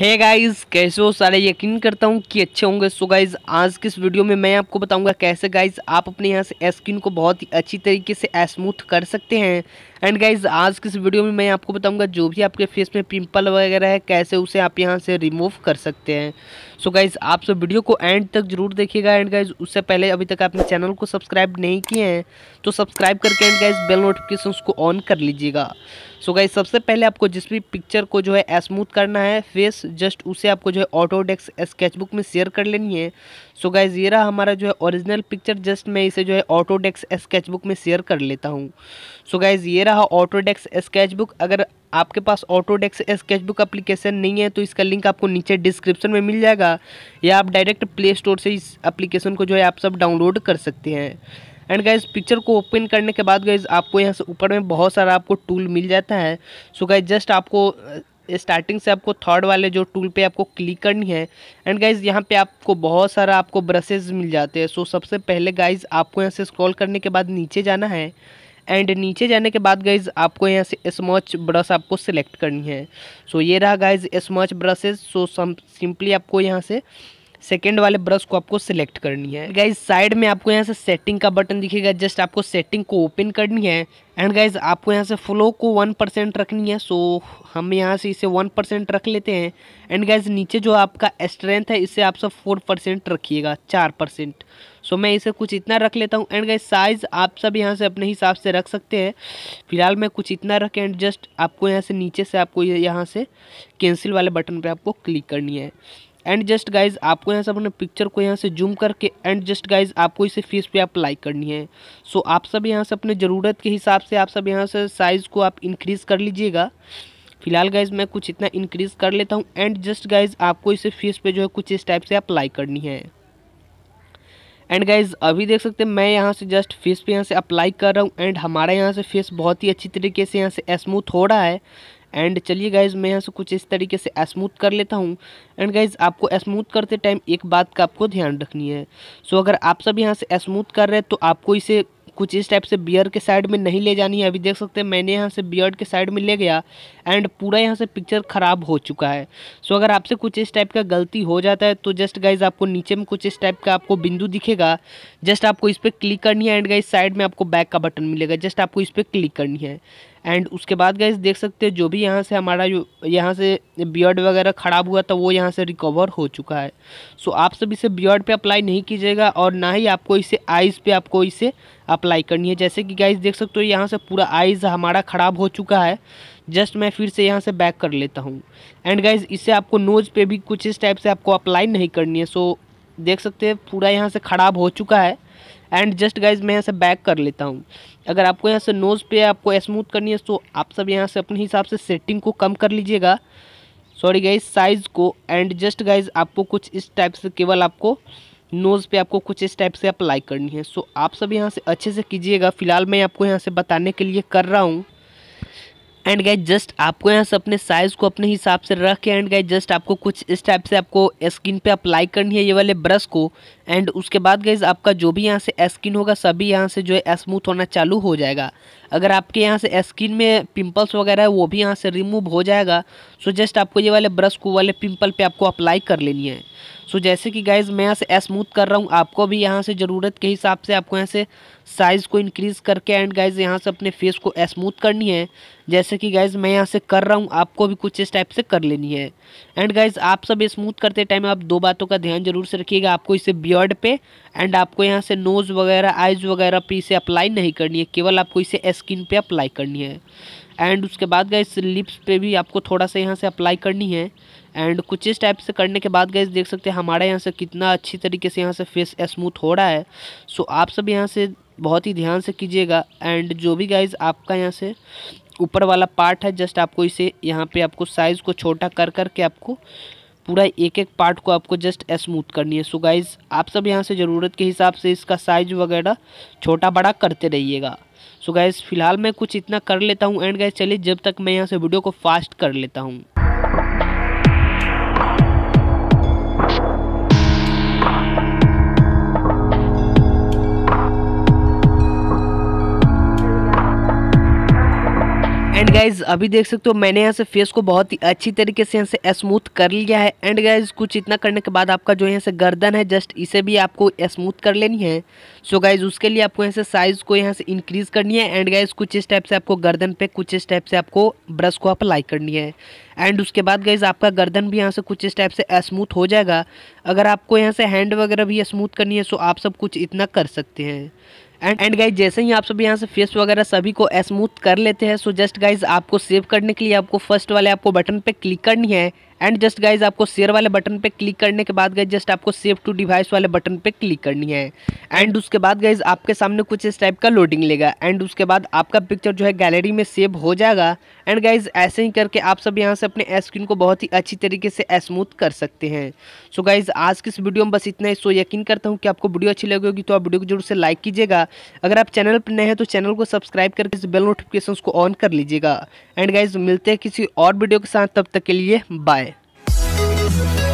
हे hey guys कैसे हो सारे यकीन करता हूँ कि अच्छे होंगे सो गाइस आज की इस वीडियो में मैं आपको बताऊंगा कैसे गाइस आप अपने यहाँ से स्किन को बहुत ही अच्छी तरीके से स्मूथ कर सकते हैं एंड गाइज आज की वीडियो में मैं आपको बताऊंगा जो भी आपके फेस में पिंपल वगैरह है कैसे उसे आप यहाँ से रिमूव कर सकते हैं सो so गाइज आप सब वीडियो को एंड तक जरूर देखिएगा एंड गाइज उससे पहले अभी तक आपने चैनल को सब्सक्राइब नहीं किए हैं तो सब्सक्राइब करके एंड गाइज बेल नोटिफिकेशन को ऑन कर लीजिएगा सो गाइज सबसे पहले आपको जिस भी पिक्चर को जो है स्मूथ करना है फेस जस्ट उसे आपको जो है ऑटोडेक्स स्केचबुक में शेयर कर लेनी है सो गाइज ये रहा हमारा जो है ओरिजिनल पिक्चर जस्ट मैं इसे जो है ऑटोडेक्स स्केचबुक में शेयर कर लेता हूँ सो गाइज ये रहा ऑटोडेक्स स्केचबुक अगर आपके पास ऑटोडेक्स स्केचबुक एप्लीकेशन नहीं है तो इसका लिंक आपको नीचे डिस्क्रिप्शन में मिल जाएगा या आप डायरेक्ट प्ले स्टोर से इस एप्लीकेशन को जो है आप सब डाउनलोड कर सकते हैं एंड गाइज पिक्चर को ओपन करने के बाद गाइज आपको यहाँ से ऊपर में बहुत सारा आपको टूल मिल जाता है सो गाइज जस्ट आपको स्टार्टिंग से आपको थर्ड वाले जो टूल पे आपको क्लिक करनी है एंड गाइज यहाँ पे आपको बहुत सारा आपको ब्रशेज मिल जाते हैं सो सबसे पहले गाइज आपको यहाँ से स्क्रॉल करने के बाद नीचे जाना है एंड नीचे जाने के बाद गाइज आपको यहाँ से स्मच ब्रश आपको सेलेक्ट करनी है सो so, ये रहा guys smudge brushes so simply आपको यहाँ से सेकेंड वाले ब्रश को आपको सिलेक्ट करनी है गाइज साइड में आपको यहाँ से सेटिंग का बटन दिखेगा जस्ट आपको सेटिंग को ओपन करनी है एंड गाइज आपको यहाँ से फ्लो को वन परसेंट रखनी है सो so, हम यहाँ से इसे वन परसेंट रख लेते हैं एंड गाइज नीचे जो आपका स्ट्रेंथ है इसे आप सब फोर परसेंट रखिएगा चार परसेंट सो मैं इसे कुछ इतना रख लेता हूँ एंड गाइज साइज़ आप सब यहाँ से अपने हिसाब से रख सकते हैं फिलहाल मैं कुछ इतना रखें एंड जस्ट आपको यहाँ से नीचे से आपको यहाँ से कैंसिल वाले बटन पर आपको क्लिक करनी है एंड जस्ट गाइज आपको यहाँ से अपने पिक्चर को यहाँ से जूम करके एंड जस्ट गाइज आपको इसे फेस पे अप्लाई करनी है सो so, आप सब यहाँ से अपने ज़रूरत के हिसाब से आप सब यहाँ से साइज़ को आप इंक्रीज़ कर लीजिएगा फिलहाल गाइज मैं कुछ इतना इंक्रीज़ कर लेता हूँ एंड जस्ट गाइज आपको इसे फेस पे जो है कुछ इस टाइप से अप्लाई करनी है एंड गाइज अभी देख सकते हैं मैं यहाँ से जस्ट फेस पे यहाँ से अप्लाई कर रहा हूँ एंड हमारा यहाँ से फेस बहुत ही अच्छी तरीके से यहाँ से स्मूथ हो रहा है एंड चलिए गाइज मैं यहाँ से कुछ इस तरीके से स्मूथ कर लेता हूँ एंड गाइज आपको स्मूथ करते टाइम एक बात का आपको ध्यान रखनी है सो so, अगर आप सब यहाँ से स्मूथ कर रहे हैं तो आपको इसे कुछ इस टाइप से बियर के साइड में नहीं ले जानी है अभी देख सकते हैं मैंने यहाँ से बियर्ड के साइड में ले गया एंड पूरा यहाँ से पिक्चर ख़राब हो चुका है सो अगर आपसे कुछ इस टाइप का गलती हो जाता है तो जस्ट गाइज आपको नीचे में कुछ इस टाइप का आपको बिंदु दिखेगा जस्ट आपको इस पर क्लिक करनी है एंड गाइज साइड में आपको बैक का बटन मिलेगा जस्ट आपको इस पर क्लिक करनी है एंड उसके बाद गाइज देख सकते हैं जो भी यहाँ से हमारा जो यहाँ से बियर्ड वगैरह ख़राब हुआ था तो वो यहाँ से रिकवर हो चुका है सो आप सब इसे बियर्ड पे अप्लाई नहीं कीजिएगा और ना ही आपको इसे आइज़ पे आपको इसे अप्लाई करनी है जैसे कि गाइज देख सकते हो यहाँ से पूरा आइज़ हमारा ख़राब हो चुका है जस्ट मैं फिर से यहाँ से बैक कर लेता हूँ एंड गाइज इसे आपको नोज़ पर भी कुछ इस टाइप से आपको अप्लाई नहीं करनी है सो देख सकते पूरा यहाँ से ख़राब हो चुका है एंड जस्ट गाइज मैं यहाँ से बैक कर लेता हूँ अगर आपको यहाँ से नोज़ पे आपको स्मूथ करनी है तो आप सब यहाँ से अपने हिसाब से सेटिंग को कम कर लीजिएगा सॉरी गाइज साइज़ को एंड जस्ट गाइज आपको कुछ इस टाइप से केवल आपको नोज़ पे आपको कुछ इस टाइप से अप्लाई करनी है सो आप सब यहाँ से अच्छे से कीजिएगा फिलहाल मैं आपको यहाँ से बताने के लिए कर रहा हूँ एंड गाइज जस्ट आपको यहाँ से अपने साइज़ को अपने हिसाब से रख के एंड गाइज जस्ट आपको कुछ इस टाइप से आपको स्किन पे अप्लाई करनी है ये वाले ब्रश को एंड उसके बाद गैज़ आपका जो भी यहाँ से स्किन होगा सभी यहाँ से जो है स्मूथ होना चालू हो जाएगा अगर आपके यहाँ से स्किन में पिंपल्स वगैरह है वो भी यहाँ से रिमूव हो जाएगा सो जस्ट आपको ये वाले ब्रश को वाले पिंपल पे आपको अप्लाई कर लेनी है सो जैसे कि गाइज़ मैं यहाँ से स्मूथ कर रहा हूँ आपको भी यहाँ से ज़रूरत के हिसाब से आपको यहाँ से साइज़ को इंक्रीज़ करके एंड गाइज़ यहाँ से अपने फेस को स्मूथ करनी है जैसे कि गाइज़ मैं यहाँ से कर रहा हूँ आपको भी कुछ इस टाइप से कर लेनी है एंड गाइज़ आप सब स्मूथ करते टाइम आप दो बातों का ध्यान जरूर से रखिएगा आपको इसे बियर बियर्ड पे एंड आपको यहाँ से नोज़ वगैरह आइज़ वगैरह पे इसे अप्लाई नहीं करनी है केवल आपको इसे स्किन पे अप्लाई करनी है एंड उसके बाद गए लिप्स पे भी आपको थोड़ा सा यहाँ से अप्लाई करनी है एंड कुछ इस टाइप से करने के बाद गए देख सकते हैं हमारे यहाँ से कितना अच्छी तरीके से यहाँ से फेस स्मूथ हो रहा है सो आप सब यहाँ से बहुत ही ध्यान से कीजिएगा एंड जो भी गाइज आपका यहाँ से ऊपर वाला पार्ट है जस्ट आपको इसे यहाँ पे आपको साइज़ को छोटा कर करके आपको पूरा एक एक पार्ट को आपको जस्ट स्मूथ करनी है सो गाइज आप सब यहाँ से ज़रूरत के हिसाब से इसका साइज वगैरह छोटा बड़ा करते रहिएगा सो गाइज फ़िलहाल मैं कुछ इतना कर लेता हूँ एंड गाइज चलिए जब तक मैं यहाँ से वीडियो को फास्ट कर लेता हूँ एंड गाइज अभी देख सकते हो मैंने यहाँ से फेस को बहुत ही अच्छी तरीके से यहाँ से स्मूथ कर लिया है एंड गाइज कुछ इतना करने के बाद आपका जो यहाँ से गर्दन है जस्ट इसे भी आपको स्मूथ कर लेनी है सो so गाइज उसके लिए आपको यहाँ से साइज़ को यहाँ से इंक्रीज़ करनी है एंड गाइज कुछ इस टाइप से आपको गर्दन पे कुछ इस टाइप से आपको ब्रश को अप्लाई करनी है एंड उसके बाद गाइज आपका गर्दन भी यहाँ से कुछ इस टाइप से स्मूथ हो जाएगा अगर आपको यहाँ से हैंड वगैरह भी स्मूथ करनी है सो तो आप सब कुछ इतना कर सकते हैं एंड एंड गाइज जैसे ही आप सभी यहाँ से फेस वगैरह सभी को स्मूथ कर लेते हैं सो जस्ट गाइज आपको सेव करने के लिए आपको फर्स्ट वाले आपको बटन पे क्लिक करनी है एंड जस्ट गाइज आपको शेयर वाले बटन पे क्लिक करने के बाद गाइज जस्ट आपको सेव टू डिवाइस वाले बटन पे क्लिक करनी है एंड उसके बाद गाइज आपके सामने कुछ इस टाइप का लोडिंग लेगा एंड उसके बाद आपका पिक्चर जो है गैलरी में सेव हो जाएगा एंड गाइज ऐसे ही करके आप सब यहाँ से अपने स्क्रीन को बहुत ही अच्छी तरीके से स्मूथ कर सकते हैं सो so गाइज आज की इस वीडियो में बस इतना ही सो यकीन करता हूँ कि आपको वीडियो अच्छी लगी होगी तो आप वीडियो को जरूर से लाइक कीजिएगा अगर आप चैनल पर नए हैं तो चैनल को सब्सक्राइब करके इस बेल नोटिफिकेशन को ऑन कर लीजिएगा एंड गाइज मिलते हैं किसी और वीडियो के साथ तब तक के लिए बाय Thank you.